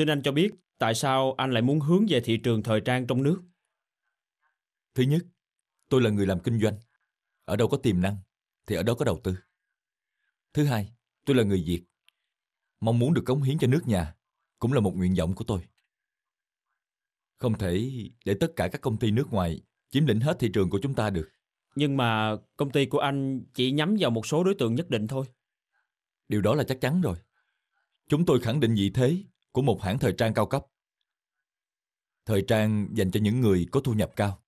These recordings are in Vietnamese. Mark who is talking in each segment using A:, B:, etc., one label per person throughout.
A: Xin anh cho biết tại sao anh lại muốn hướng về thị trường thời trang trong nước? Thứ nhất, tôi là người làm kinh doanh.
B: Ở đâu có tiềm năng, thì ở đó có đầu tư. Thứ hai, tôi là người Việt. Mong muốn được cống hiến cho nước nhà cũng là một nguyện vọng của tôi. Không thể để tất cả các công ty nước ngoài chiếm lĩnh hết thị trường của chúng ta được. Nhưng mà công ty của anh chỉ nhắm vào một số đối tượng nhất định thôi. Điều đó là chắc chắn rồi. Chúng tôi khẳng định vị thế của một hãng thời trang cao cấp. Thời trang dành cho những người có thu nhập cao,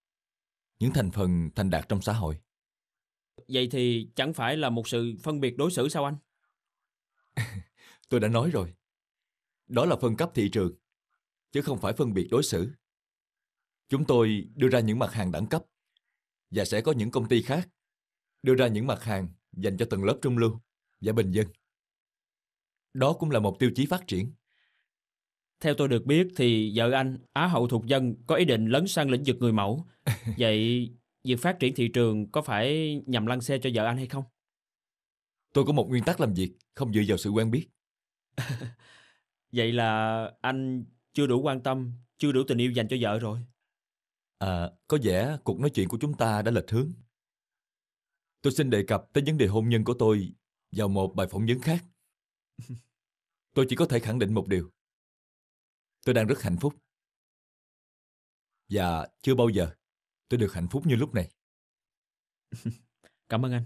B: những thành phần thành đạt trong xã hội.
A: Vậy thì chẳng phải là một sự phân biệt đối xử sao anh?
B: Tôi đã nói rồi. Đó là phân cấp thị trường, chứ không phải phân biệt đối xử. Chúng tôi đưa ra những mặt hàng đẳng cấp và sẽ có những công ty khác đưa ra những mặt hàng dành cho tầng lớp trung lưu và bình dân.
A: Đó cũng là một tiêu chí phát triển. Theo tôi được biết thì vợ anh, Á hậu thuộc dân, có ý định lấn sang lĩnh vực người mẫu. Vậy việc phát triển thị trường có phải nhằm lăn xe cho vợ anh hay không?
B: Tôi có một nguyên tắc làm việc, không dựa vào sự quen
A: biết. Vậy là anh chưa đủ quan tâm, chưa đủ tình yêu dành cho vợ rồi.
B: À, có vẻ cuộc nói chuyện của chúng ta đã lệch hướng. Tôi xin đề cập tới vấn đề hôn nhân của tôi vào một bài phỏng vấn khác. Tôi chỉ có thể khẳng định một điều. Tôi đang rất hạnh phúc. Và chưa bao giờ tôi được hạnh phúc như lúc này. Cảm ơn anh.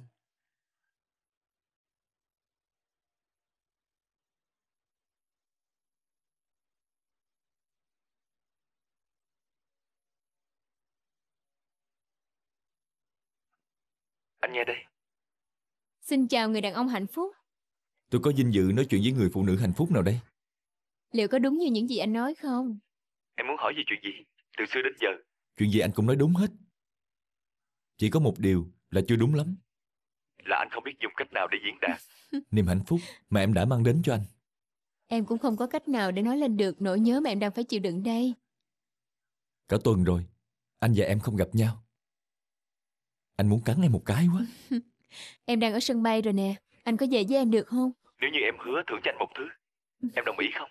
C: Anh nghe đây.
D: Xin chào người đàn ông hạnh phúc.
B: Tôi có vinh dự nói chuyện với người phụ nữ hạnh phúc nào đây?
D: Liệu có đúng như những gì anh nói không?
B: Em muốn hỏi về chuyện gì? Từ xưa đến giờ. Chuyện gì anh cũng nói đúng hết. Chỉ có một điều là chưa đúng lắm. Là anh không biết dùng cách nào để diễn đạt. Niềm hạnh phúc mà em đã mang đến cho anh.
D: Em cũng không có cách nào để nói lên được nỗi nhớ mà em đang phải chịu đựng đây.
B: Cả tuần rồi, anh và em không gặp nhau. Anh muốn cắn em một cái quá.
D: em đang ở sân bay rồi nè, anh có về với em được không?
C: Nếu như em hứa
B: thưởng cho anh một thứ, em đồng ý không?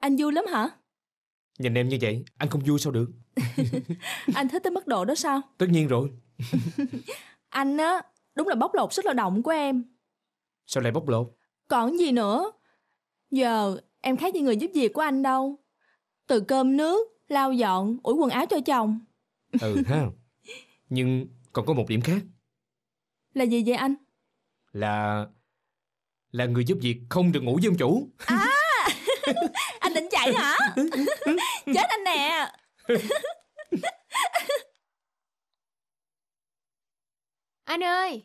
E: Anh vui lắm hả?
A: Nhìn em như vậy, anh không vui sao được
E: Anh thích tới mức độ đó sao? Tất nhiên rồi Anh á, đúng là bóc lột sức lao động của em
A: Sao lại bóc lột?
E: Còn gì nữa Giờ em khác như người giúp việc của anh đâu Từ cơm nước, lau dọn, ủi quần áo cho chồng
A: Ừ ha Nhưng còn có một điểm khác Là gì vậy anh? Là... Là người giúp việc không được ngủ với ông chủ
E: À anh định chạy hả chết anh nè
D: anh ơi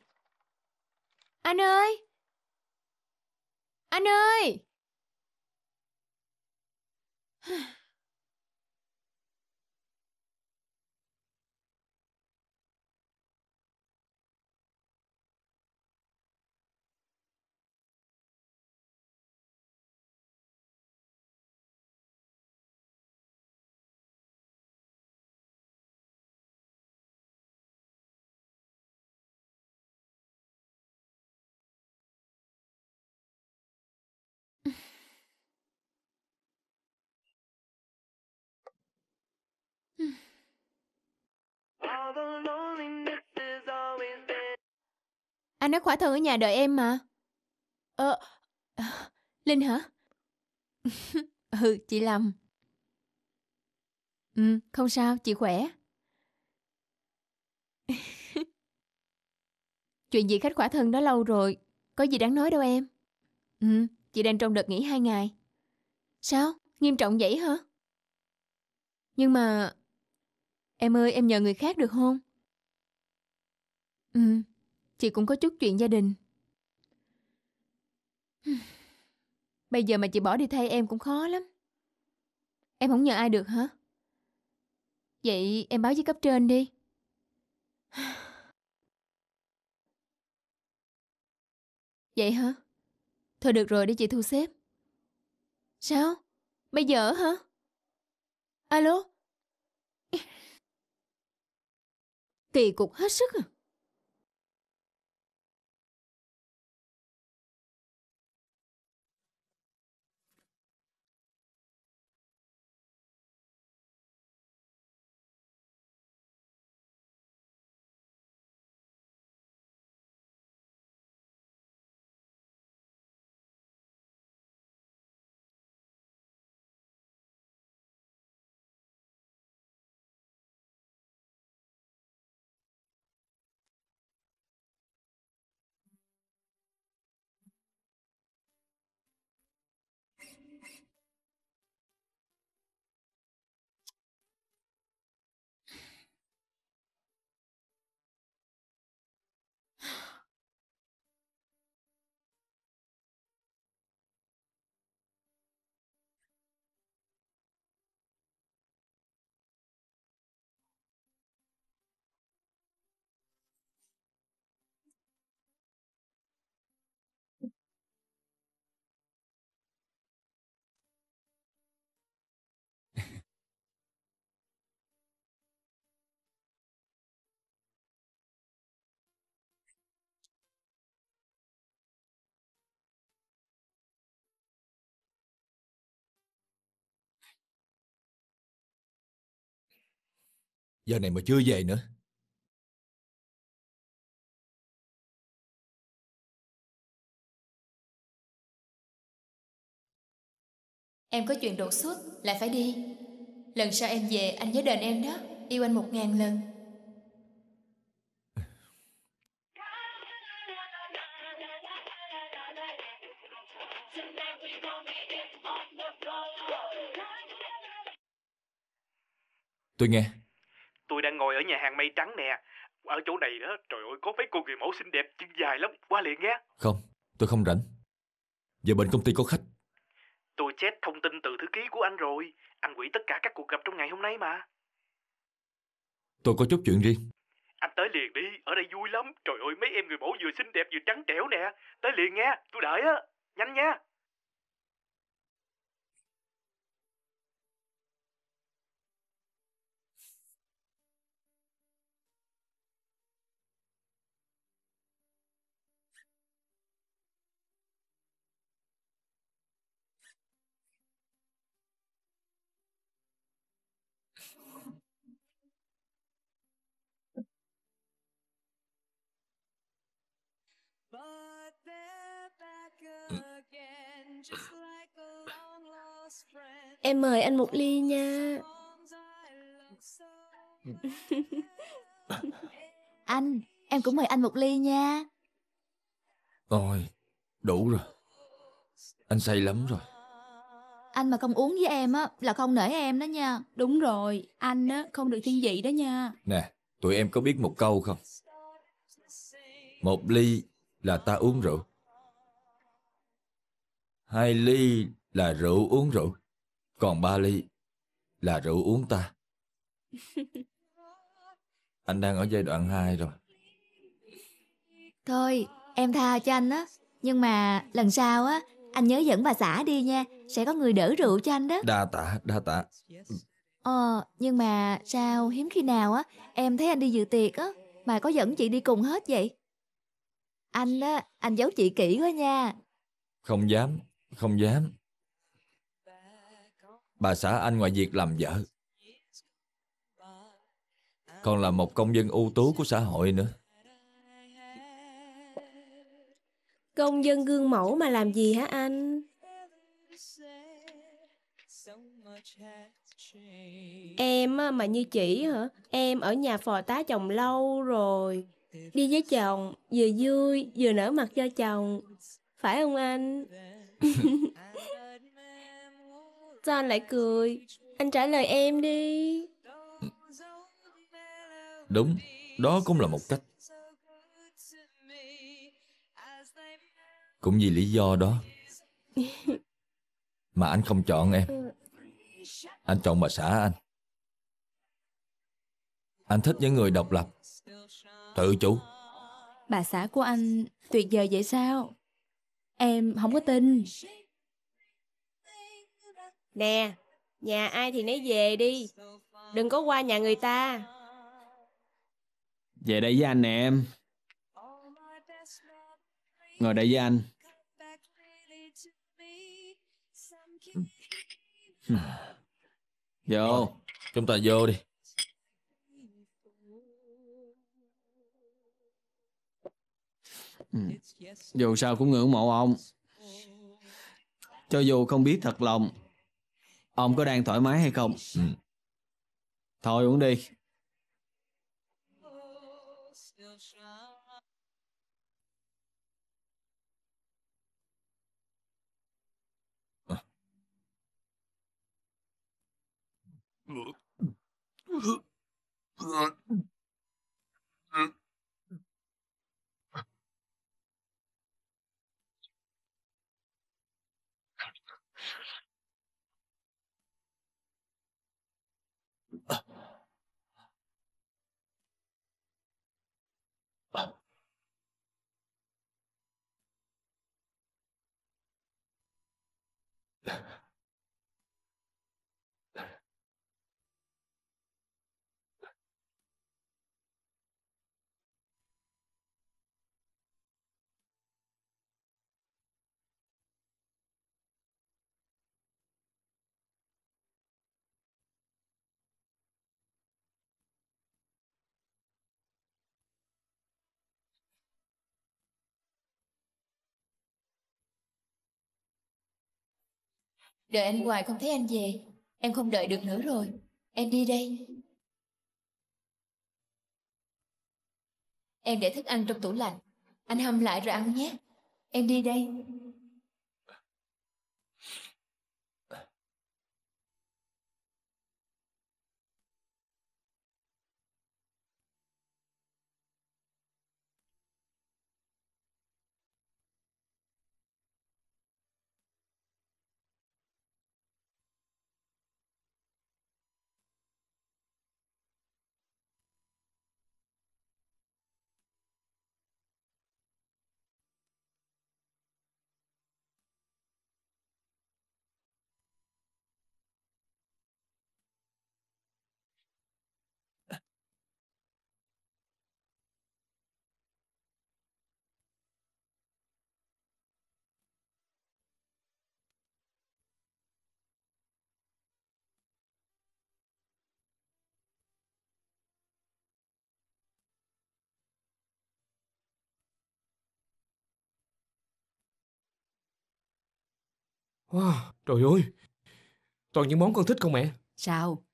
D: anh ơi
F: anh ơi
D: Anh nói khỏa thân ở nhà đợi em mà Ờ Linh hả Ừ chị lầm Ừ không sao chị khỏe Chuyện gì khách khỏa thân đó lâu rồi Có gì đáng nói đâu em Ừ chị đang trong đợt nghỉ hai ngày Sao nghiêm trọng vậy hả Nhưng mà Em ơi, em nhờ người khác được không? Ừ, chị cũng có chút chuyện gia đình. Bây giờ mà chị bỏ đi thay em cũng khó lắm. Em không nhờ ai được hả? Vậy em báo với cấp trên đi. Vậy hả? Thôi được rồi để chị thu xếp. Sao? Bây giờ hả?
F: Alo? kỳ cục hết sức à? Giờ này mà chưa về nữa. Em có chuyện đột xuất, lại phải đi.
D: Lần sau em về, anh nhớ đền em đó. Yêu anh một ngàn lần.
A: Tôi nghe nhà hàng mây trắng nè ở chỗ này đó trời ơi có mấy cô người mẫu xinh đẹp chân dài lắm qua liền nghe
B: không tôi không rảnh giờ bên công ty có khách
A: tôi chết thông tin từ thư ký của anh rồi anh quỷ tất cả các cuộc gặp trong ngày hôm nay mà
B: tôi có chút chuyện riêng
A: anh tới liền đi ở đây vui lắm trời ơi mấy em người mẫu vừa xinh đẹp vừa trắng trẻo nè tới liền nghe tôi đợi á nhanh nha
G: Em mời anh một ly nha. anh, em cũng mời anh một ly nha.
B: Rồi, đủ rồi. Anh say lắm rồi
G: anh mà không uống với em á là không nể em đó nha đúng
E: rồi anh á không được thiên vị đó nha
B: nè tụi em có biết một câu không một ly là ta uống rượu hai ly là rượu uống rượu còn ba ly là rượu uống ta anh đang ở giai đoạn hai rồi
G: thôi em tha cho anh á nhưng mà lần sau á anh nhớ dẫn bà xã đi nha Sẽ có người đỡ rượu cho anh đó
B: Đa tạ, đa tạ
G: Ờ, nhưng mà sao hiếm khi nào á Em thấy anh đi dự tiệc á Mà có dẫn chị đi cùng hết vậy Anh á, anh giấu chị kỹ quá nha
B: Không dám, không dám Bà xã anh ngoài việc làm vợ Còn là một công dân ưu tú của xã hội nữa
E: Công dân gương mẫu mà làm gì hả anh? Em mà như chỉ hả? Em ở nhà phò tá chồng lâu rồi. Đi với chồng, vừa vui, vừa nở mặt cho chồng. Phải không anh? Sao anh lại cười? Anh trả lời em đi.
B: Đúng, đó cũng là một cách. Cũng vì lý do đó Mà anh không chọn em ừ. Anh chọn bà xã anh Anh thích những người độc lập Tự chủ
E: Bà xã của anh tuyệt vời vậy sao Em không có tin Nè Nhà ai thì nấy về đi Đừng có qua nhà người ta
A: Về đây với anh nè em
B: Ngồi đây với anh Vô, chúng ta vô đi. Dù sao cũng ngưỡng mộ ông. Cho dù không biết thật lòng, ông có đang thoải mái hay không. Ừ.
F: Thôi uống đi.
C: Look.
D: Đợi anh ngoài không thấy anh về Em không đợi được nữa rồi Em đi đây Em để thức ăn trong tủ lạnh Anh hâm lại rồi ăn nhé Em đi đây
E: Wow,
A: trời ơi, toàn những món con thích không mẹ?
E: Sao?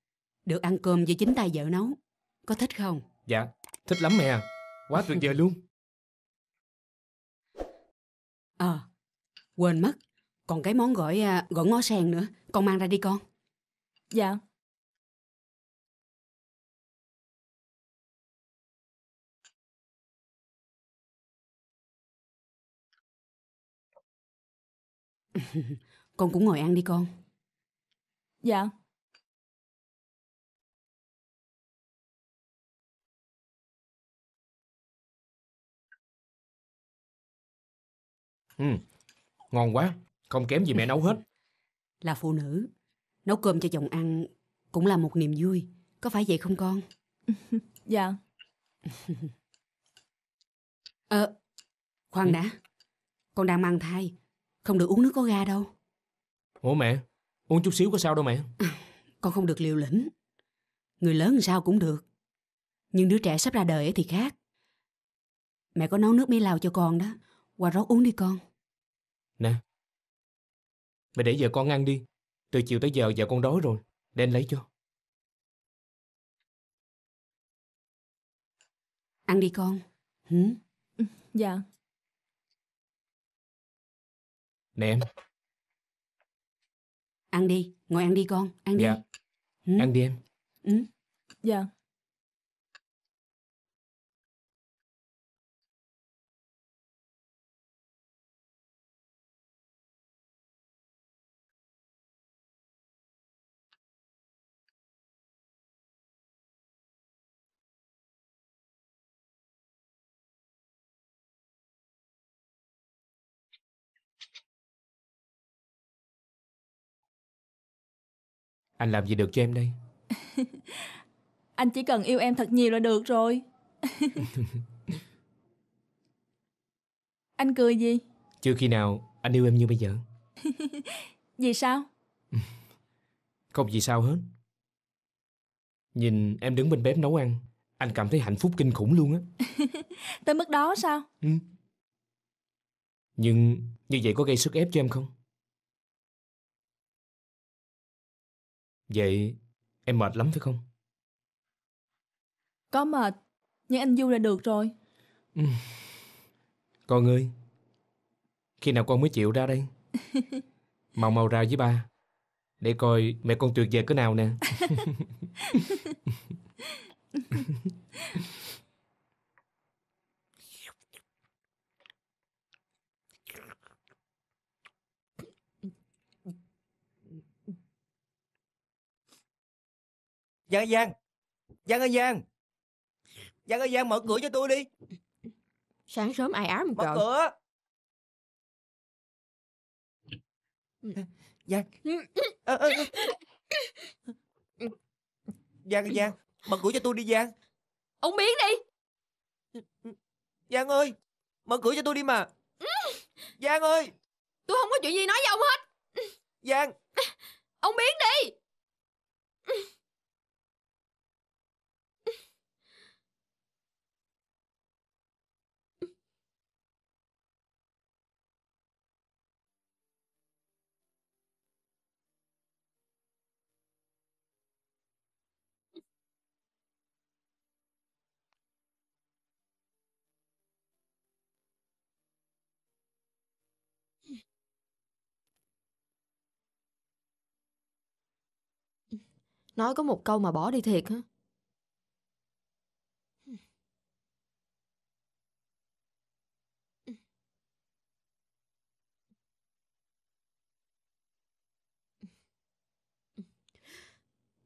E: Được ăn cơm với chính tay vợ nấu, có thích không?
A: Dạ, thích lắm mẹ, quá tuyệt vời
H: luôn.
E: Ờ, à, quên mất,
F: còn cái món gỏi à, gỏi ngó sen nữa, con mang ra đi con. Dạ. Con cũng ngồi ăn đi con Dạ Ừ, ngon quá, không kém gì mẹ nấu hết.
E: Là phụ nữ, nấu cơm cho chồng ăn cũng là một niềm vui, có phải vậy không con? dạ. Ờ, à, khoan ừ. đã, con đang mang thai, không được uống nước có ga đâu.
A: Ủa mẹ Uống chút xíu có sao đâu mẹ ừ,
E: Con không được liều lĩnh Người lớn làm sao cũng được Nhưng đứa trẻ sắp ra đời thì khác Mẹ có nấu nước mía lao cho con đó Qua rót uống đi con
A: Nè
F: Mẹ để giờ con ăn đi Từ chiều tới giờ giờ con đói rồi Để anh lấy cho Ăn đi con Hử? Ừ, dạ Nè em Ăn đi, ngồi ăn đi con, ăn đi. Dạ. Ừ. Ăn đi em. Ừ. Dạ. Anh làm gì được cho em đây Anh chỉ cần yêu em thật nhiều là được rồi
E: Anh cười gì
A: Chưa khi nào anh yêu em như bây giờ
E: Vì sao
A: Không gì sao hết Nhìn em đứng bên bếp nấu ăn Anh cảm thấy hạnh phúc kinh khủng luôn á
E: Tới
F: mức đó sao ừ. Nhưng như vậy có gây sức ép cho em không Vậy em mệt lắm phải không? Có mệt, nhưng anh vui là được rồi. Ừ.
A: Con ơi, khi nào con mới chịu ra đây? Mau mau ra với ba, để coi mẹ con tuyệt vời cỡ nào nè.
F: Giang ơi Giang Giang ơi Giang Giang ơi Giang mở cửa cho tôi đi Sáng sớm ai ám Mở trời cửa Giang Ơ, ơ, ơ.
I: Giang ơi Giang Mở cửa cho tôi đi Giang Ông biến đi Giang ơi Mở cửa cho tôi đi mà Giang ơi Tôi không có chuyện gì nói với
F: ông hết Giang Ông biến đi
J: Nói có một câu mà
F: bỏ đi thiệt
D: hả?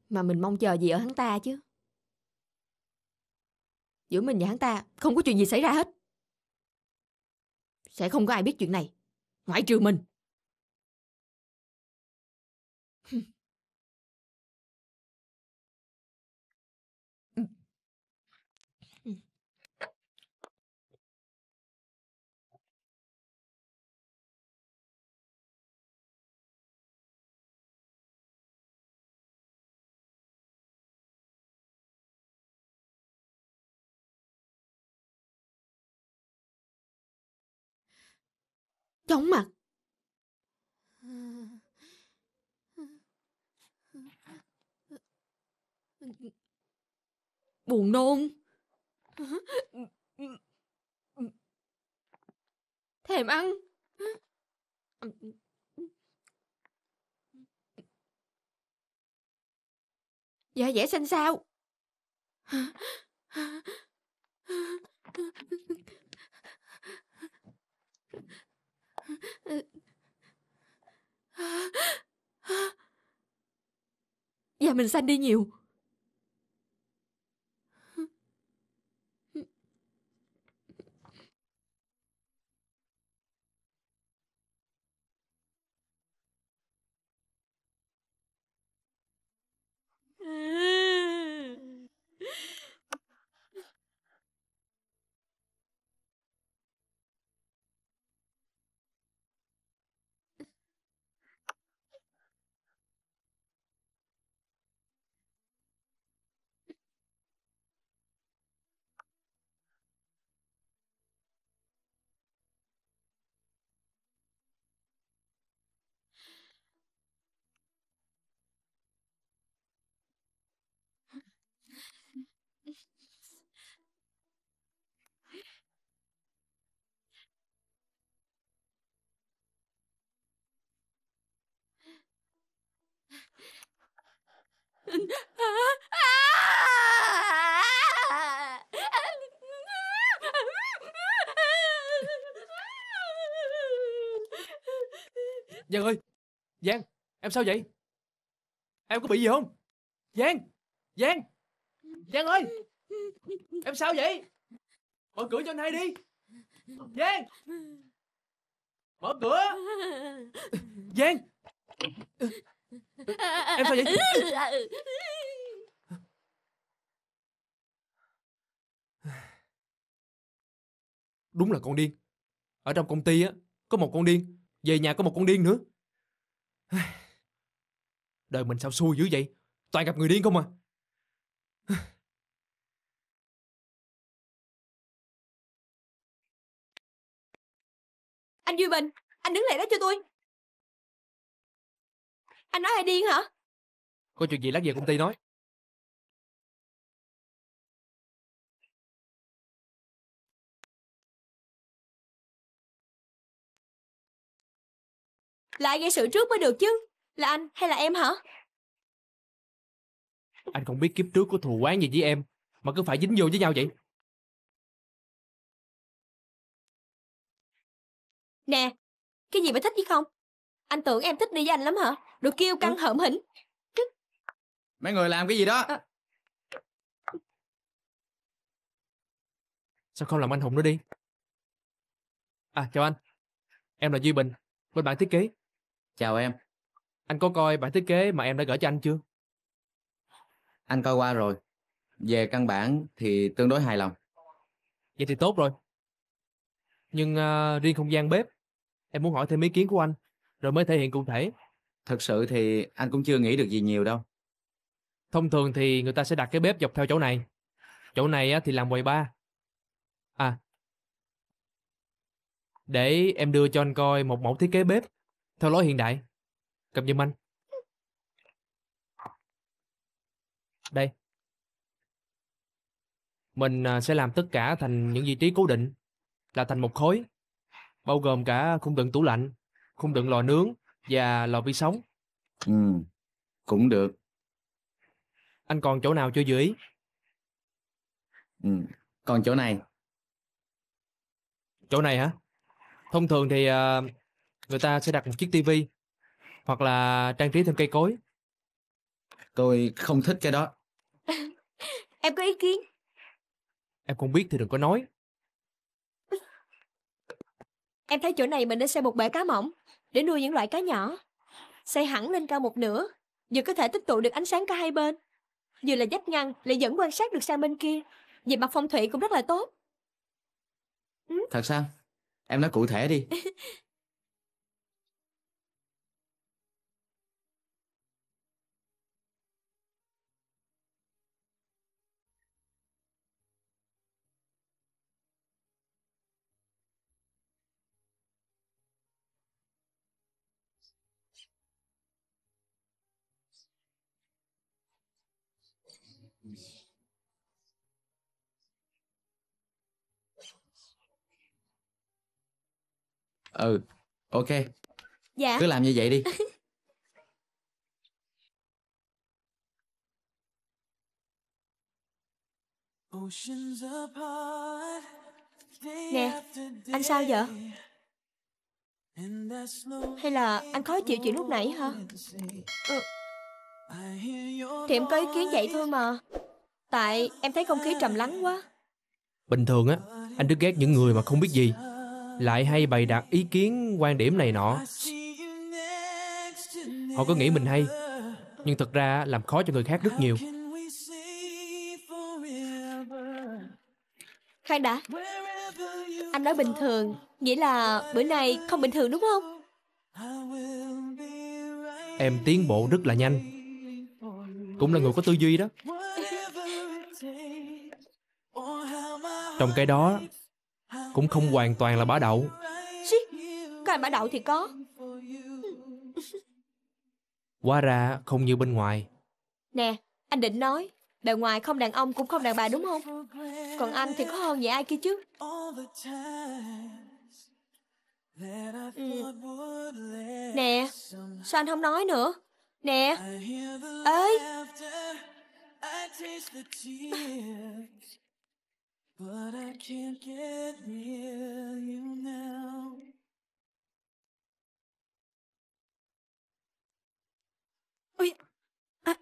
D: Mà mình mong chờ gì ở hắn ta chứ Giữa mình và hắn ta Không có chuyện gì xảy ra hết
F: Sẽ không có ai biết chuyện này Ngoại trừ mình chóng mặt.
J: Buồn nôn.
D: Thèm ăn.
H: Dạ dẻ dạ, xanh sao?
G: Ờ,
J: ờ, ờ. dạ mình xanh đi nhiều
C: Giang
I: ơi Giang Em sao vậy Em có bị gì không Giang Giang Giang ơi Em sao vậy Mở cửa cho anh hai đi Giang Mở cửa
F: Giang Em sao vậy? Ừ, ừ,
I: ừ, Đúng là con điên. Ở trong công ty á, có một con điên. Về nhà có một con điên nữa.
F: Đời mình sao xui dữ vậy? Toàn gặp người điên không à? Anh Duy Bình, anh đứng lại đó cho tôi. Anh nói ai điên hả? Có chuyện gì lát về công ty nói. Là ai gây sự trước mới được chứ Là anh hay là em hả Anh không biết kiếp trước có thù quán gì với em Mà cứ phải dính vô với nhau vậy Nè Cái gì mà thích chứ không anh tưởng em thích đi với anh lắm hả? Đồ kêu căng ừ. hợm hỉnh. Mấy người làm cái gì đó? À.
I: Sao không làm anh Hùng nữa đi? À, chào anh. Em là Duy Bình, bên bản thiết kế. Chào em. Anh có coi bản thiết kế mà em đã gửi cho anh chưa? Anh coi qua rồi. Về căn bản thì tương đối hài lòng. Vậy thì tốt rồi. Nhưng uh, riêng không gian bếp, em muốn hỏi thêm ý kiến của anh rồi mới thể hiện cụ thể thật sự thì anh cũng chưa nghĩ được gì nhiều đâu thông thường thì người ta sẽ đặt cái bếp dọc theo chỗ này chỗ này thì làm quầy ba à để em đưa cho anh coi một mẫu thiết kế bếp theo lối hiện đại cầm giùm anh đây mình à, sẽ làm tất cả thành những vị trí cố định là thành một khối bao gồm cả khung đựng tủ lạnh khung đựng lò nướng và lò vi sóng ừ cũng được anh còn chỗ nào chưa dưới ừ còn chỗ này chỗ này hả thông thường thì ờ, người ta sẽ đặt một chiếc tivi hoặc là trang trí thêm cây cối tôi không thích cái đó
E: em có ý kiến
I: em không biết thì đừng có nói
E: em thấy chỗ này mình nên xây một bể cá mỏng để nuôi những loại cá nhỏ. Xây hẳn lên cao một nửa, vừa có thể tích tụ được ánh sáng cả hai bên, vừa là dắt ngăn lại vẫn quan sát được sang bên kia. Về mặt phong thủy cũng rất là tốt.
F: Thật sao? Em nói cụ thể đi.
I: ừ ok dạ cứ làm như vậy đi
C: nè anh sao vậy hay là anh khó
E: chịu chuyện lúc nãy hả ừ. thì em có ý kiến vậy thôi mà tại em thấy không khí trầm lắng quá
I: bình thường á anh rất ghét những người mà không biết gì lại hay bày đặt ý kiến quan điểm này nọ họ cứ nghĩ mình hay nhưng thực ra làm khó cho người khác rất nhiều
E: khoan đã anh nói bình thường nghĩa là bữa nay không bình thường đúng không
I: em tiến bộ rất là nhanh cũng là người có tư duy đó trong cái đó cũng không hoàn toàn là bá đậu
E: Xí, có ai đậu thì có
I: Quá ra không như bên ngoài
E: Nè, anh định nói Bề ngoài không đàn ông cũng không đàn bà đúng không Còn anh thì có hơn vậy ai kia chứ ừ. Nè, sao anh không nói nữa Nè Ê
C: but I can't get near you now. Ui, à.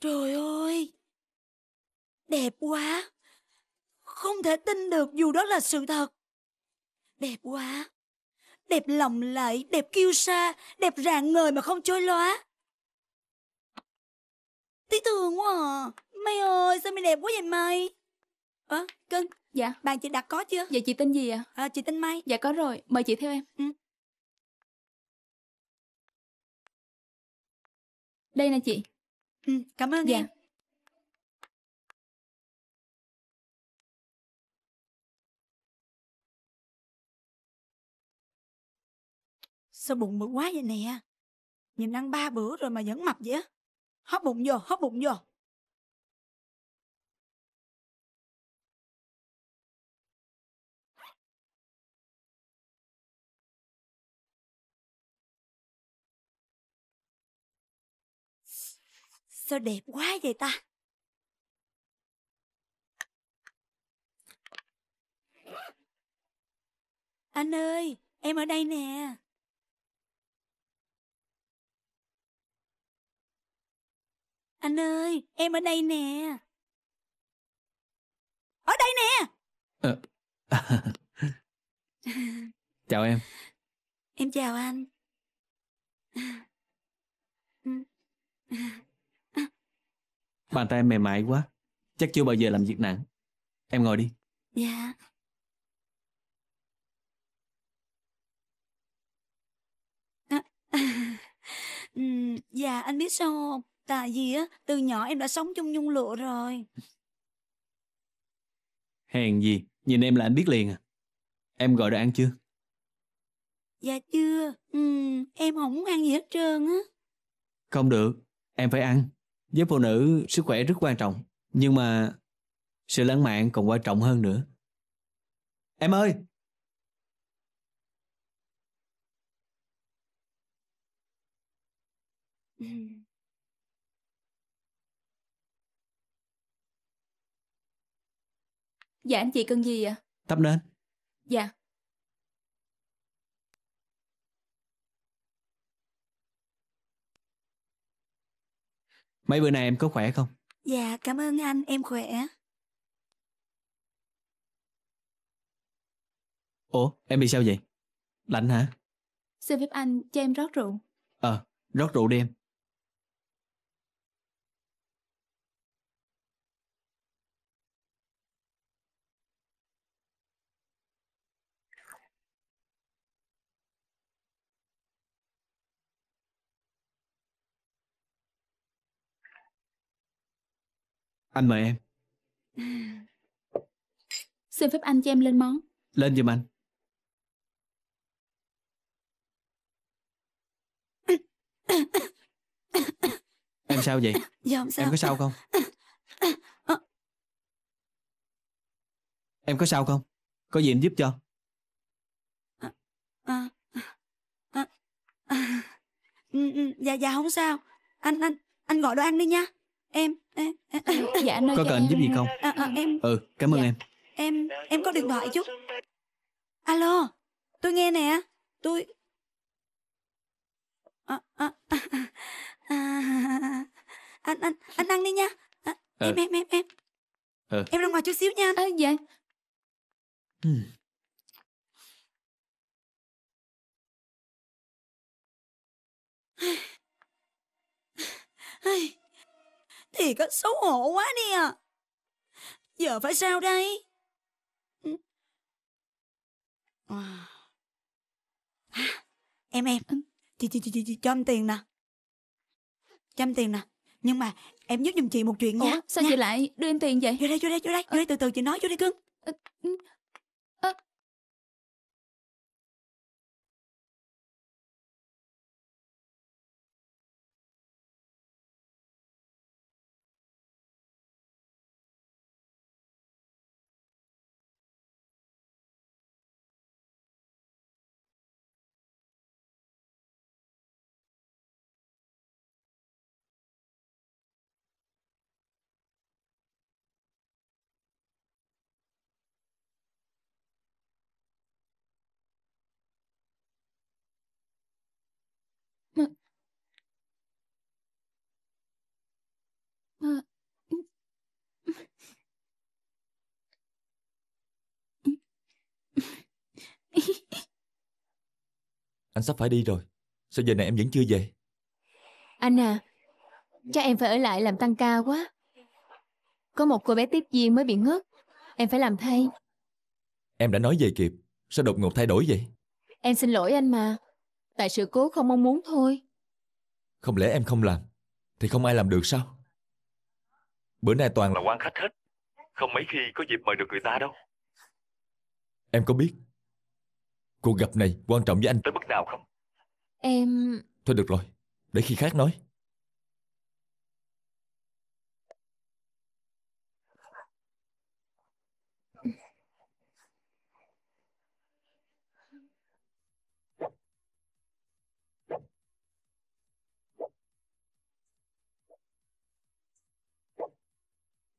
F: Trời ơi, đẹp quá, không thể tin được
H: dù đó là sự thật. Đẹp quá đẹp lòng lại, đẹp kiêu sa, đẹp rạng ngời mà không trôi lóa. Tí thường quá à. Mày ơi, sao mày đẹp quá vậy mày? Ơ, à, cưng. Dạ. Bạn chị đặt
F: có chưa? Dạ chị tên gì ạ? À? à, chị tên Mai. Dạ có rồi, mời chị theo em. Ừ. Đây nè chị. Ừ, cảm ơn dạ. em. Sao bụng mực quá vậy nè? Nhìn ăn ba bữa rồi mà vẫn mập vậy? Hóp bụng vô, hóp bụng vô. Sao đẹp quá vậy ta?
H: Anh ơi, em ở đây nè. Anh ơi, em ở đây nè. Ở đây nè.
C: À,
F: chào em.
H: Em chào anh.
B: Bàn tay em mềm mại quá. Chắc chưa bao giờ làm việc nặng. Em ngồi đi. Dạ.
H: dạ, anh biết sao không? Tại vì á, từ nhỏ em đã sống trong nhung lụa rồi.
B: Hèn gì, nhìn em là anh biết liền à. Em gọi đồ ăn chưa?
H: Dạ chưa, ừ, em không muốn ăn gì hết trơn á.
B: Không được, em phải ăn. Với phụ nữ, sức khỏe rất quan trọng. Nhưng mà sự lãng mạn còn quan trọng hơn nữa.
F: Em ơi!
C: Mm.
E: Dạ anh chị cần gì ạ? Thắp nến. Dạ.
B: Mấy bữa nay em có khỏe không?
H: Dạ cảm ơn anh, em khỏe.
B: Ủa, em bị sao vậy? Lạnh hả?
E: Xin phép anh cho em rót rượu.
B: Ờ, rót rượu đi em.
F: Anh mời em
E: Xin phép anh cho em lên món
B: Lên giùm anh Em sao vậy? Dạ sao Em có sao không?
F: Em có sao không?
B: Có gì em giúp cho?
C: À, à, à, à.
H: Ừ, ừ, dạ dạ không sao Anh anh anh gọi đồ ăn đi nha em, em, em dạ, dạ có dạ, cần em. Dạ. giúp gì không à, à, em
B: ừ cảm ơn Dạ. em
H: em em có điện thoại chút alo tôi nghe nè tôi à, à, à, à, anh anh anh ăn đi nha
C: à, em Ờ. em em em Ừ. em
F: ra ngoài chút xíu nha anh. à, dạ ừ. thiệt
H: á, xấu hổ quá đi à. Giờ phải sao đây? À, em em, chị, chị, chị, chị, cho em tiền nè. Cho em tiền nè. Nhưng mà em giúp giùm chị
F: một chuyện nha. Ủa, sao nha. chị lại đưa em tiền vậy? Vô đây, vô đây, vô đây. Vô đây, ờ. từ từ chị nói, vô đây cưng. Ờ, ừ. ờ.
B: Anh sắp phải đi rồi Sao giờ này em vẫn chưa về
D: Anh à Chắc em phải ở lại làm tăng ca quá Có một cô bé tiếp viên mới bị ngất Em phải làm thay
B: Em đã nói về kịp Sao đột ngột thay đổi vậy
D: Em xin lỗi anh mà Tại sự cố không mong muốn thôi
B: Không lẽ em không làm Thì không ai làm được sao Bữa nay toàn là quan khách hết Không mấy khi có dịp mời được người ta đâu Em có biết Cuộc gặp này quan trọng với anh tới mức nào không?
F: Em...
B: Thôi được rồi, để khi khác nói.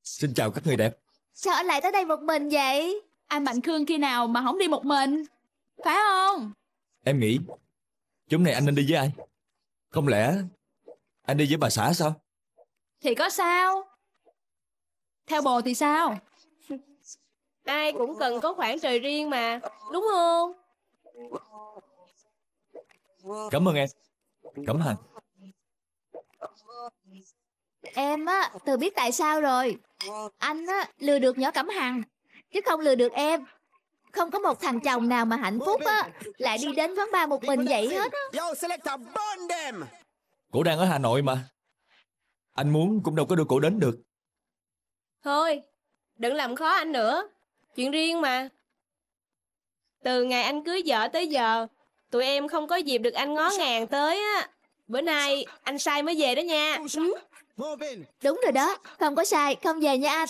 B: Xin chào các người đẹp
G: Sao anh lại tới đây một mình vậy? Anh Mạnh Khương khi nào mà không đi một mình? Phải không?
B: Em nghĩ Chúng này anh nên đi với ai? Không lẽ anh đi với bà xã sao?
E: Thì có sao? Theo bồ thì sao? Ai cũng cần có khoảng trời riêng mà, đúng không?
B: Cảm ơn em. Cẩm Hằng.
G: Em á, từ biết tại sao rồi. Anh á, lừa được nhỏ Cẩm Hằng, chứ không lừa được em. Không có một thằng chồng nào mà hạnh phúc á Lại đi đến quán bar một mình vậy hết á
B: Cổ đang ở Hà Nội mà Anh muốn cũng đâu có đưa cổ đến
E: được Thôi Đừng làm khó anh nữa Chuyện riêng mà Từ ngày anh cưới vợ tới giờ Tụi em không có dịp được anh ngó ngàng tới á Bữa nay anh sai mới về đó nha ừ. Đúng rồi đó
G: Không có sai Không về nha anh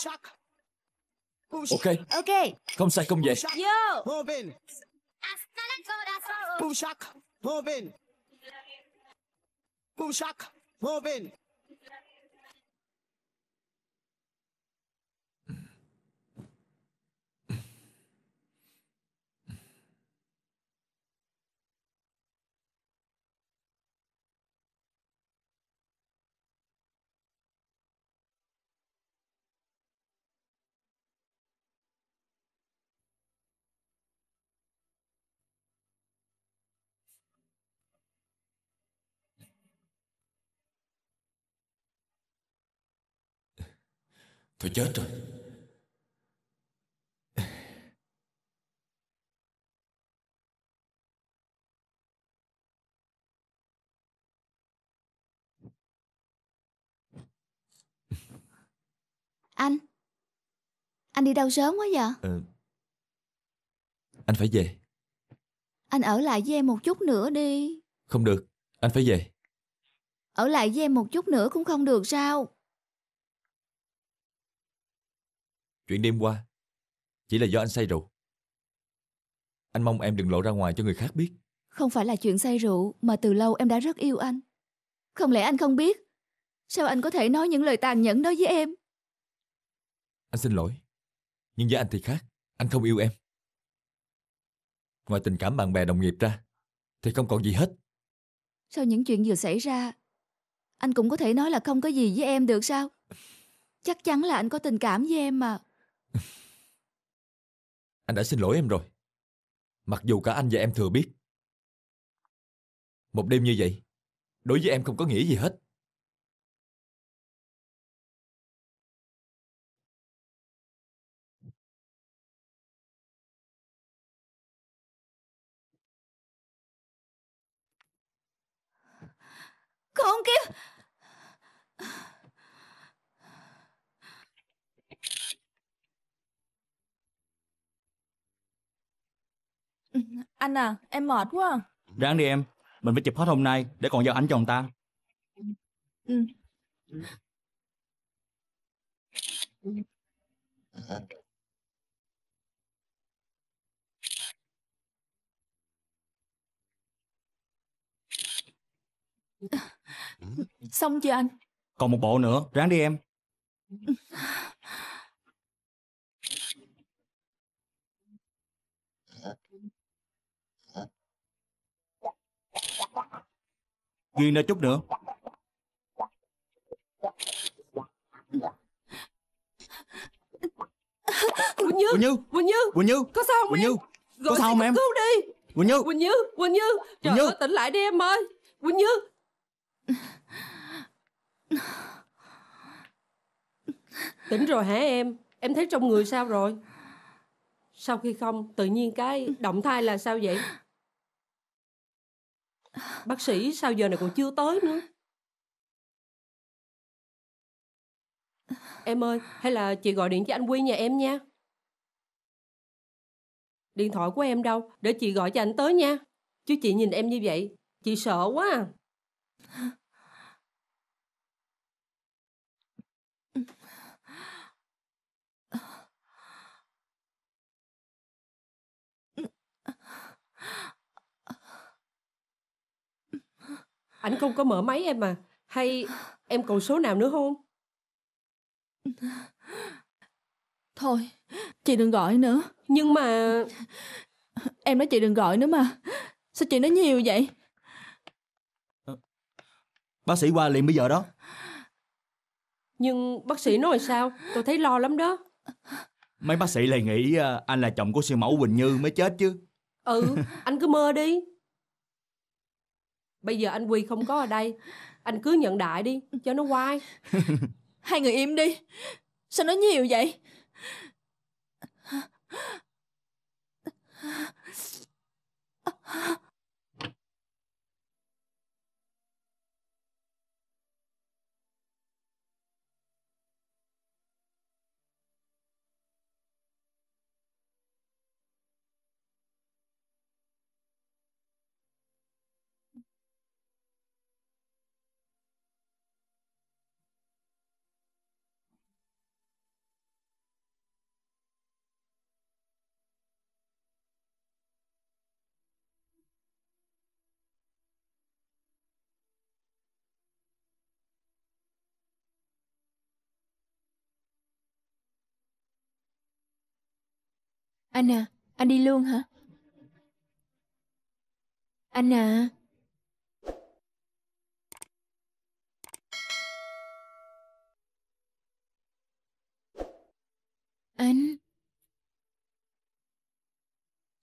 G: Ok. Ok. Không sai không dễ.
F: Yo. Pushak. Moving. Pushak.
G: Thôi chết rồi Anh Anh đi đâu sớm quá vậy
C: ờ,
B: Anh phải về
G: Anh ở lại với em một chút nữa đi
B: Không được Anh phải về
G: Ở lại với em một chút nữa cũng không được sao
B: Chuyện đêm qua Chỉ là do anh say rượu Anh mong em đừng lộ ra ngoài cho người khác biết
G: Không phải là chuyện say rượu Mà từ lâu em đã rất yêu anh Không lẽ anh không biết Sao anh có thể nói những lời tàn nhẫn đó với em
B: Anh xin lỗi Nhưng với anh thì khác Anh không yêu em Ngoài tình cảm bạn bè đồng nghiệp ra Thì không còn gì hết
G: Sau những chuyện vừa xảy ra Anh cũng có thể nói là không có gì với em được sao Chắc chắn là anh có tình cảm với em mà
B: anh đã xin lỗi
F: em rồi. Mặc dù cả anh và em thừa biết. Một đêm như vậy, đối với em không có nghĩa gì hết.
E: Con kêu... Anh à, em mệt quá à.
B: Ráng đi em, mình phải chụp hết hôm nay để còn giao ảnh cho ông ta.
C: Ừ. ừ.
E: Xong chưa anh?
B: Còn một bộ nữa, ráng đi em. nghiêng ra chút nữa
J: Quỳnh Như Quỳnh Như Quỳnh Như Quỳnh Như Có sao không Quỳnh Như Có sao không em cứu đi Quỳnh Như Quỳnh Như Quỳnh Như Trời Như. ơi tỉnh lại đi em ơi Quỳnh Như Tỉnh rồi hả em Em thấy trong người sao rồi sau khi không tự nhiên cái động thai là sao vậy Bác sĩ sao giờ này còn chưa tới nữa Em ơi, hay là chị gọi điện cho anh Quy nhà em nha Điện thoại của em đâu, để chị gọi cho anh tới nha Chứ chị nhìn em như vậy, chị sợ quá à. Anh không có mở máy em mà hay em còn số nào nữa không
E: thôi chị đừng gọi nữa nhưng mà em nói chị đừng gọi nữa mà sao chị nói nhiều vậy
B: ờ, bác sĩ qua liền bây giờ đó
E: nhưng bác sĩ
J: nói sao tôi thấy lo lắm đó
B: mấy bác sĩ lại nghĩ à, anh là chồng của siêu mẫu quỳnh như mới chết chứ
J: ừ anh cứ mơ đi bây giờ anh quy không có ở đây anh cứ nhận đại đi cho nó quay hai người im đi
E: sao nói nhiều vậy
D: Anh à, anh đi luôn hả? Anh à.
F: Anh.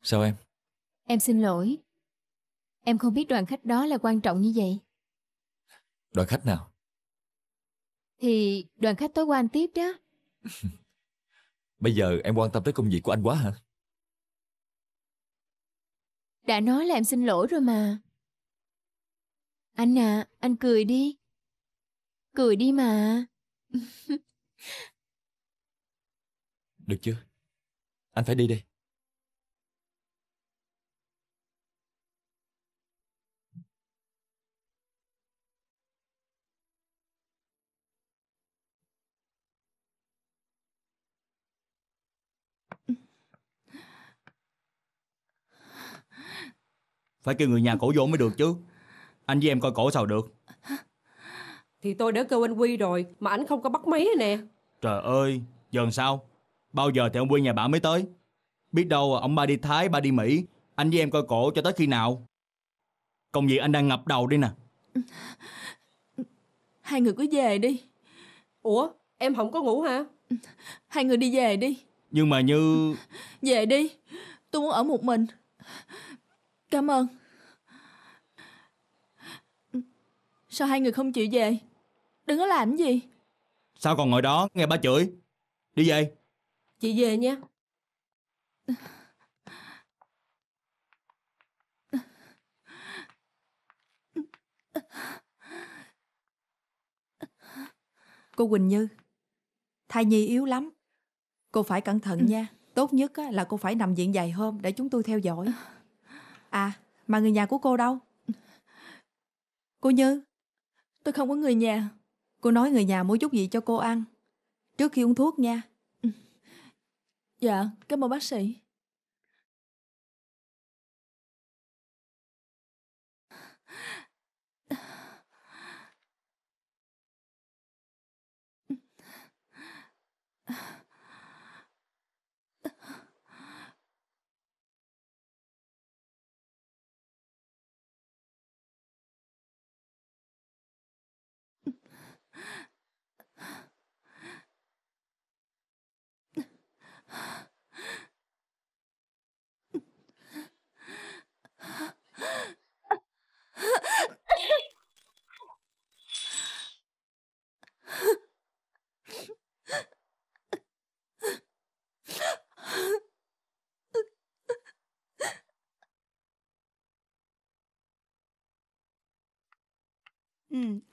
B: Sao em?
D: Em xin lỗi. Em không biết đoàn khách đó là quan trọng như vậy. Đoàn khách nào? Thì đoàn khách tối qua anh tiếp đó.
B: Bây giờ em quan tâm tới công việc của anh quá hả?
D: Đã nói là em xin lỗi rồi mà. Anh à, anh cười đi. Cười đi mà.
C: Được chưa?
B: Anh phải đi đây. Phải kêu người nhà cổ vô mới được chứ Anh với em coi cổ sao được
J: Thì tôi đã kêu anh Quy rồi Mà anh không có bắt máy nè
B: Trời ơi Giờ sao Bao giờ thì ông Quy nhà bạn mới tới Biết đâu ông ba đi Thái ba đi Mỹ Anh với em coi cổ cho tới khi nào Công việc anh đang ngập đầu đi nè
E: Hai người cứ về đi Ủa em không có ngủ hả Hai người đi về đi
B: Nhưng mà như
E: Về đi Tôi muốn ở một mình Cảm ơn Sao hai người không chịu về Đừng có làm gì
B: Sao còn ngồi đó nghe ba chửi Đi về
E: Chị về nha Cô Quỳnh Như Thai nhi yếu lắm Cô phải cẩn thận ừ. nha Tốt nhất là cô phải nằm viện dài hôm Để chúng tôi theo dõi À, mà người nhà của cô đâu? Cô Như, tôi không có người nhà. Cô nói người nhà mua chút gì cho cô ăn.
F: Trước khi uống thuốc nha. Dạ, cảm ơn bác sĩ.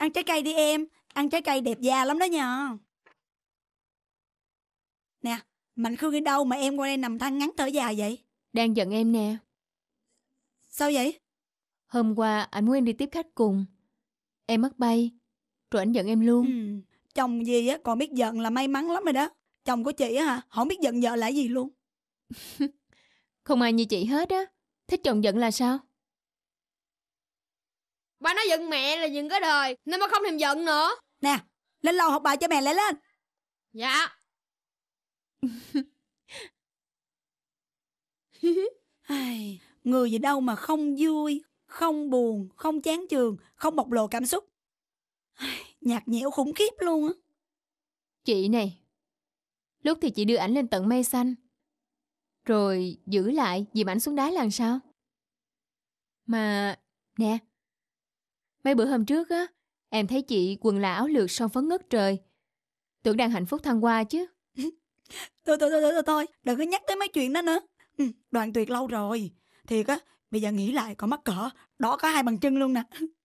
H: Ăn trái cây đi em, ăn trái cây đẹp da lắm đó nhờ. Nè, Mạnh Khương đi đâu mà em qua đây nằm than ngắn thở dài vậy?
D: Đang giận em nè. Sao vậy? Hôm qua anh muốn em đi tiếp khách cùng.
H: Em mất bay, rồi anh giận em luôn. Ừ, chồng gì á còn biết giận là may mắn lắm rồi đó. Chồng của chị á hả, không biết giận vợ là gì luôn. Không
D: ai như chị hết á. Thích chồng giận là sao?
E: Ba nói giận mẹ là giận cái đời Nên ba không thèm giận nữa Nè lên lầu học bài cho mẹ lại lên Dạ
H: Ai, người gì đâu mà không vui Không buồn Không chán trường Không bộc lộ cảm xúc Ai, Nhạt nhẽo khủng khiếp luôn á Chị
D: này Lúc thì chị đưa ảnh lên tận mây xanh Rồi giữ lại Dìm ảnh xuống đá là sao Mà Nè Mấy bữa hôm trước á, em thấy chị quần là áo lược son phấn ngất trời. Tưởng đang hạnh phúc
H: thăng hoa chứ. thôi, thôi, thôi, thôi, thôi, đừng có nhắc tới mấy chuyện đó nữa. Ừ, đoàn tuyệt lâu rồi. Thiệt á, bây giờ nghĩ lại còn mắc cỡ, đó có hai bằng chân luôn nè.